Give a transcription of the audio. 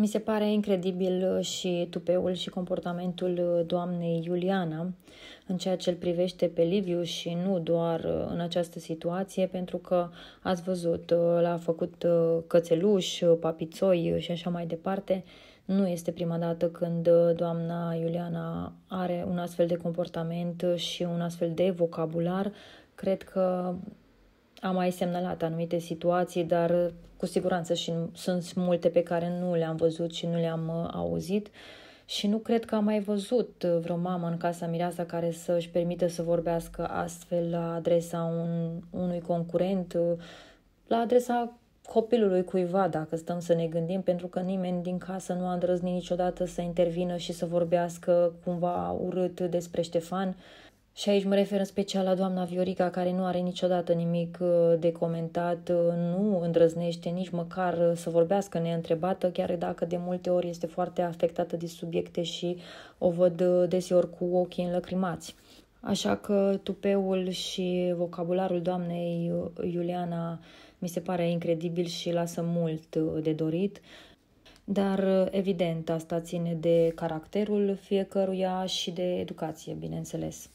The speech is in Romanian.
Mi se pare incredibil uh, și tupeul și comportamentul uh, doamnei Iuliana în ceea ce îl privește pe Liviu și nu doar uh, în această situație, pentru că ați văzut, l-a făcut cățeluș, papițoi și așa mai departe. Nu este prima dată când doamna Iuliana are un astfel de comportament și un astfel de vocabular. Cred că am mai semnalat anumite situații, dar uh, cu siguranță și sunt multe pe care nu le-am văzut și nu le-am uh, auzit și nu cred că am mai văzut uh, vreo mamă în casa Mireasa care să își permită să vorbească astfel la adresa un, unui concurent, la adresa copilului cuiva, dacă stăm să ne gândim, pentru că nimeni din casă nu a îndrăznit niciodată să intervină și să vorbească cumva urât despre Ștefan. Și aici mă refer în special la doamna Viorica, care nu are niciodată nimic uh, de comentat, uh, nu îndrăznește nici măcar uh, să vorbească neîntrebată, chiar dacă de multe ori este foarte afectată de subiecte și o văd deseori cu ochii înlăcrimați. Așa că tupeul și vocabularul doamnei Iuliana mi se pare incredibil și lasă mult de dorit. Dar, evident, asta ține de caracterul fiecăruia și de educație, bineînțeles.